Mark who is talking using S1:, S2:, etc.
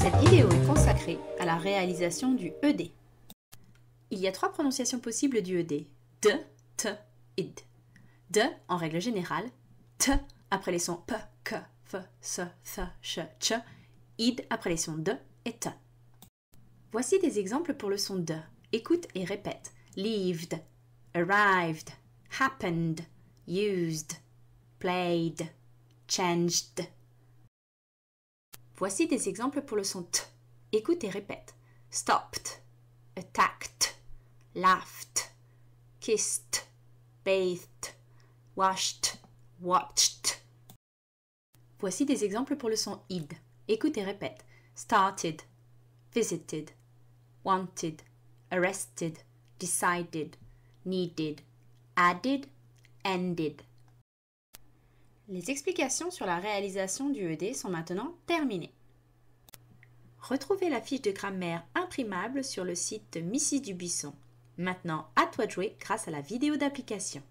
S1: Cette vidéo est consacrée à la réalisation du ED. Il y a trois prononciations possibles du ED. De, T ID. De, en règle générale, T après les sons P, K, F, S, Th, Ch, Ch, Id après les sons D et T. Voici des exemples pour le son de. Écoute et répète. Lived, arrived, happened, used played, changed. Voici des exemples pour le son T. Écoute et répète. Stopped, attacked, laughed, kissed, bathed, washed, watched. Voici des exemples pour le son id. Écoute et répète. Started, visited, wanted, arrested, decided, needed, added, ended. Les explications sur la réalisation du ED sont maintenant terminées. Retrouvez la fiche de grammaire imprimable sur le site de Missy Dubuisson. Maintenant, à toi de jouer grâce à la vidéo d'application.